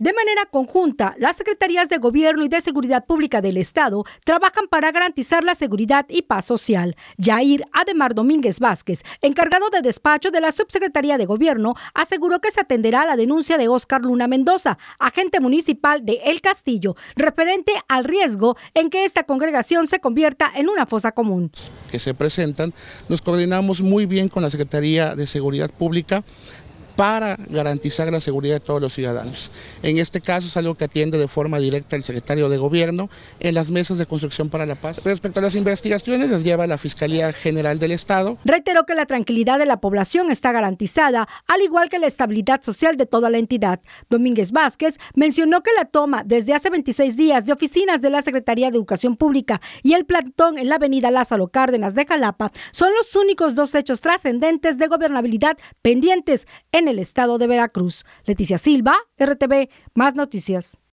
De manera conjunta, las Secretarías de Gobierno y de Seguridad Pública del Estado trabajan para garantizar la seguridad y paz social. Jair Ademar Domínguez Vázquez, encargado de despacho de la Subsecretaría de Gobierno, aseguró que se atenderá a la denuncia de Óscar Luna Mendoza, agente municipal de El Castillo, referente al riesgo en que esta congregación se convierta en una fosa común. Que se presentan, nos coordinamos muy bien con la Secretaría de Seguridad Pública para garantizar la seguridad de todos los ciudadanos. En este caso es algo que atiende de forma directa el secretario de Gobierno en las mesas de construcción para la paz. Respecto a las investigaciones, las lleva la Fiscalía General del Estado. Reiteró que la tranquilidad de la población está garantizada, al igual que la estabilidad social de toda la entidad. Domínguez Vázquez mencionó que la toma desde hace 26 días de oficinas de la Secretaría de Educación Pública y el plantón en la avenida Lázaro Cárdenas de Jalapa son los únicos dos hechos trascendentes de gobernabilidad pendientes en el el estado de Veracruz. Leticia Silva, RTV, más noticias.